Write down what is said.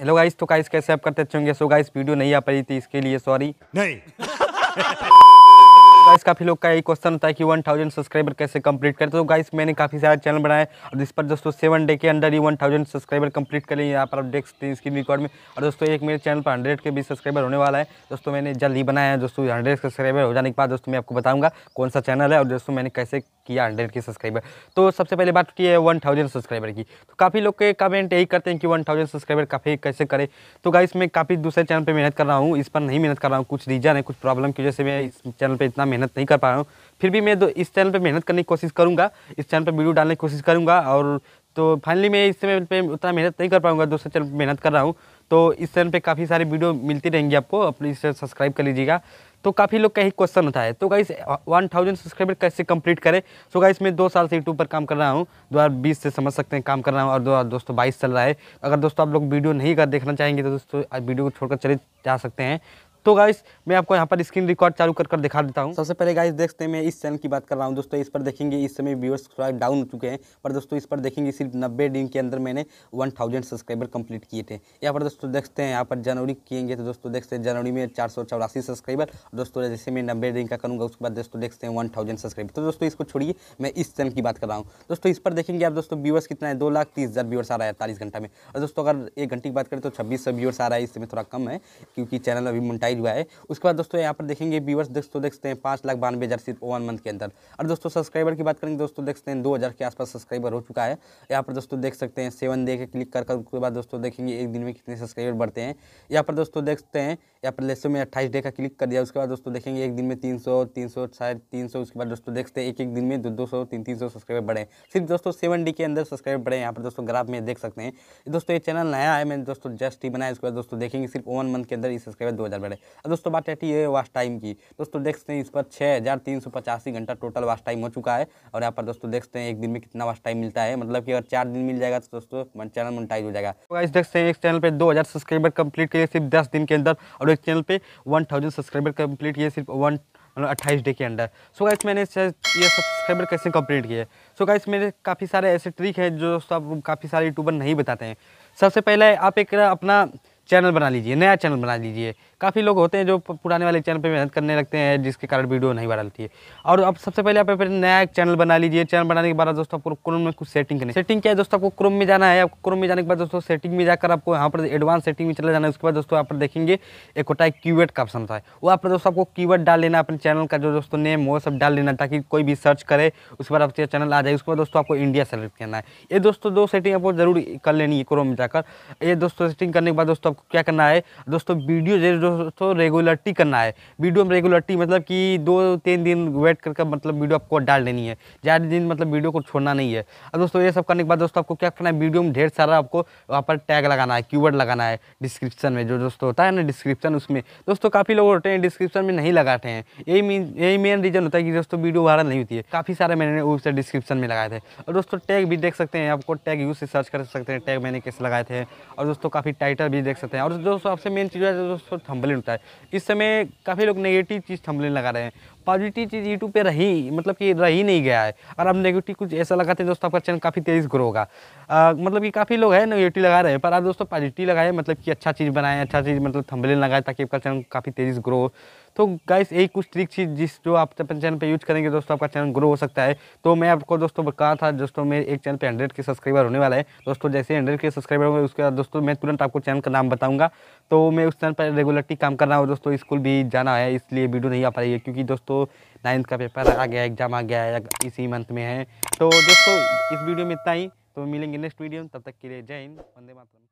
hello guys तो guys कैसे आप करते होंगे सो गाइस वीडियो नहीं आ पाई थी इसके लिए सॉरी नहीं गाइस काफ़ी लोग का यही क्वेश्चन होता है कि 1000 सब्सक्राइबर कैसे कंप्लीट करते तो गाइस मैंने काफ़ी सारे चैनल बनाए और जिस पर दोस्तों सेवन डे के अंदर ही 1000 सब्सक्राइबर कंप्लीट करें यहाँ पर आप देख सकते हैं स्क्रीन रिकॉर्ड में और दोस्तों एक मेरे चैनल पर हंड्रेड के भी सब्सक्राइबर होने वाला है दोस्तों मैंने जल्द ही बनाया है दोस्तों हंड्रेड सब्सक्राइबर हो जाने के बाद दोस्तों मैं आपको बताऊँगा कौन सा चैनल है और दोस्तों मैंने कैसे किया हंड्रेड के सब्सक्राइबर तो सबसे पहले बात की है वन थाउजेंड सब्सक्राइबर की तो काफ़ी लोग के कमेंट यही करते हैं कि वन थाउजेंड सब्सक्राइबर काफ़ी कैसे करें तो गाइस मैं काफ़ी दूसरे चैनल पर मेहनत कर रहा हूँ इस पर नहीं मेहनत कर रहा हूँ कुछ रीज़न है कुछ प्रॉब्लम की वजह से मैं इस चैनल पर इतना मेहनत नहीं कर पा रहा हूँ फिर भी मैं इस चैनल पर मेहनत करने की कोशिश करूँगा इस चैनल पर वीडियो डालने की कोशिश करूँगा और तो फाइनली मैं इस चैनल पर उतना मेहनत नहीं कर पाऊँगा दूसरे चैनल पर मेहनत कर रहा हूँ तो इस चैनल पर काफ़ी सारी वीडियो मिलती रहेंगी आपको अपनी इसे सब्सक्राइब कर लीजिएगा तो काफ़ी लोग का ही क्वेश्चन होता है तो गाइस 1000 सब्सक्राइबर कैसे कंप्लीट करें सो गाइस मैं दो साल से यूट्यूब पर काम कर रहा हूँ 2020 से समझ सकते हैं काम कर रहा हूँ और दो दोस्तों बाईस चल रहा है अगर दोस्तों आप लोग वीडियो नहीं कर देखना चाहेंगे तो दोस्तों वीडियो को छोड़कर चले जा सकते हैं तो गाइस मैं आपको यहाँ पर स्क्रीन रिकॉर्ड चालू कर कर दिखा देता हूँ सबसे पहले गाइस देखते हैं मैं इस चैनल की बात कर रहा हूँ दोस्तों इस पर देखेंगे इस समय व्यूअर्स थोड़ा डाउन हो चुके हैं पर दोस्तों इस पर देखेंगे सिर्फ नब्बे दिन के अंदर मैंने वन थाउजेंड सब्सक्राइबर कंप्लीट किए थे यहाँ पर दोस्तों देखते हैं यहाँ पर जनवरी किएंगे तो दोस्तों देखते हैं जनवरी में चार सौ चौरासी सब्सक्राइबर दोस्तों जैसे मैं नब्बे दिन का करूँगा उसके बाद दोस्तों देखते हैं वन थाउजेंड सब्सक्राइबर तो दोस्तों इसको छोड़िए मैं इस चैनल की बात कर रहा हूँ दोस्तों इस पर देखेंगे आप दोस्तों व्यूअर्स कितना है दो लाख तीस हज़ार व्यूअर्स आ रहा है अड़तालीस घंटा में और दोस्तों अगर एक घंटे की बात करें तो छब्बीस सौ व्यूअर्स आ रहा है इस समय थोड़ा कम है क्योंकि चैनल अभी मुंटाई प्राइज हुआ है उसके बाद दोस्तों यहाँ पर देखेंगे व्यवर्स दोस्तों देखते हैं पाँच लाख बानवे हज़ार सिर्फ वन मंथ के अंदर और दोस्तों सब्सक्राइबर की बात करेंगे दोस्तों देखते हैं दो हज़ार के आसपास सब्सक्राइबर हो चुका है यहाँ पर दोस्तों देख सकते हैं सेवन डे के क्लिक कर उसके बाद दोस्तों देखेंगे एक दिन में कितने सब्सक्राइबर बढ़ते हैं यहाँ पर दोस्तों देखते हैं या पर स्टोर में अट्ठाईस डे का क्लिक कर दिया उसके बाद दोस्तों देखेंगे एक दिन में तीन सौ तीन सौ शायद तीन सौ उसके बाद दोस्तों देखते हैं एक एक दिन में दो दो सौ तीन तीन सौ सब्सक्राइबर बढ़े सिर्फ दोस्तों सेवन डी के अंदर सब्सक्राइबर बढ़े यहाँ पर दोस्तों ग्राफ में देख सकते हैं दोस्तों ये चैनल नया है मैंने दोस्तों जस्ट ही बनाया उसके बाद दोस्तों देखेंगे सिर्फ वन मंथ के अंदर ही सब्सक्राइबर दो हज़ार बढ़े और दोस्तों बात रहती है वास्ट टाइम की दोस्तों देखते हैं इस पर छः हज़ार तीन सौ पचासी घंटा टोटल वास्ट टाइम हो चुका है और यहाँ पर दोस्तों देखते हैं एक दिन में कितना वास्ट टाइम मिलता है मतलब कि अगर चार दिन मिल जाएगा तो दोस्तों चैनल मोनिटाइज हो जाएगा इस तो देखते हैं एक चैनल पर दो हज़ार सब्सक्राइबर कंप्लीट के लिए सिर्फ दस दिन के अंदर और प्रोडक्ट चैनल पे 1000 सब्सक्राइबर कंप्लीट किए सिर्फ वन मतलब अट्ठाईस डे के अंडर सो गाइस मैंने ये सब्सक्राइबर कैसे कंप्लीट किए सो गाइस मेरे काफ़ी सारे ऐसे ट्रिक हैं जो सब काफ़ी सारे यूट्यूबर नहीं बताते हैं सबसे पहले आप एक अपना चैनल बना लीजिए नया चैनल बना लीजिए काफ़ी लोग होते हैं जो पुराने वाले चैनल पे मेहनत करने लगते हैं जिसके कारण वीडियो नहीं वायरल लेती है और अब सबसे पहले आप नया चैनल बना लीजिए चैनल बनाने के बाद दोस्तों आपको क्रोम में कुछ सेटिंग करनी सेटिंग क्या है दोस्तों आपको क्रोम में जाना है आपको क्रोम में जाने के बाद दोस्तों सेटिंग में जाकर आपको यहाँ पर एडवांस सेटिंग में चला जाना है उसके बाद दोस्तों आप देखेंगे एक होता है कीवर्ड का ऑप्शन था है वो आप दोस्तों आपको कीवर्ड डाल लेना अपने चैनल का जो दोस्तों नेम वो सब डाल लेना ताकि कोई भी सर्च करे उसके बाद आपके चैनल आ जाए उसके बाद दोस्तों आपको इंडिया सेलेक्ट करना है ये दोस्तों दो सेटिंग आपको जरूर कर लेनी है क्रोम में जाकर ये दोस्तों सेटिंग करने के बाद दोस्तों आपको क्या करना है दोस्तों वीडियो दोस्तों रेगुलरटी करना है वीडियो में रेगुलरटी मतलब कि दो तीन दिन वेट करके मतलब वीडियो आपको डाल देनी है ज़्यादा दिन मतलब वीडियो को छोड़ना नहीं है अब दोस्तों ये सब करने के बाद दोस्तों आपको क्या करना है वीडियो में ढेर सारा आपको वहाँ पर टैग लगाना है क्यूवर्ड लगाना है डिस्क्रिप्शन में जो दोस्तों होता है ना डिस्क्रिप्शन उसमें दोस्तों काफ़ी लोग होते हैं डिस्क्रिप्शन में नहीं लगाते हैं यही मीन यही मेन रीज़न होता है कि दोस्तों वीडियो वायरल नहीं होती है काफ़ी सारे मैंने उससे डिस्क्रिप्शन में लगाए थे और दोस्तों टैग भी देख सकते हैं आपको टैग यूज से सर्च कर सकते हैं टैग मैंने कैसे लगाए थे और दोस्तों काफ़ी टाइटल भी देख सकते हैं और जो सबसे मेन चीज़ है जो थम्बलिन होता है इस समय काफ़ी लोग नेगेटिव चीज़ थम्बलिन लगा रहे हैं पॉजिटिव चीज़ यूट्यूब पे रही मतलब कि रही नहीं गया है और अब नेगेटिव कुछ ऐसा लगाते हैं दोस्तों आपका चैनल काफ़ी तेज़ ग्रो होगा मतलब कि काफ़ी लोग हैं नेगेटिव लगा रहे हैं पर आप दोस्तों पॉजिटिव लगाए मतलब कि अच्छा चीज़ बनाए अच्छा चीज़ मतलब थम्बलिन लगाए ताकि आपका चैनल काफ़ी तेज़ ग्रो तो गाइस यही कुछ ट्रिक चीज जिस जो आप अपने चैनल पे यूज करेंगे दोस्तों आपका चैनल ग्रो हो सकता है तो मैं आपको दोस्तों कहा था दोस्तों मेरे एक चैनल पे हंड्रेड के सब्सक्राइबर होने वाला है दोस्तों जैसे हंड्रेड के सब्सक्राइबर होंगे उसके बाद दोस्तों मैं तुरंत आपको चैनल का नाम बताऊँगा तो मैं उस चैनल पर रेगुलरली काम कर रहा हूँ दोस्तों स्कूल भी जाना है इसलिए वीडियो नहीं आ पा रही है क्योंकि दोस्तों नाइन्थ का पेपर आ गया एग्जाम आ गया है इसी मंथ में है तो दोस्तों इस वीडियो में इतना ही तो मिलेंगे नेक्स्ट वीडियो में तब तक के लिए जय हिंद वंदे मातरम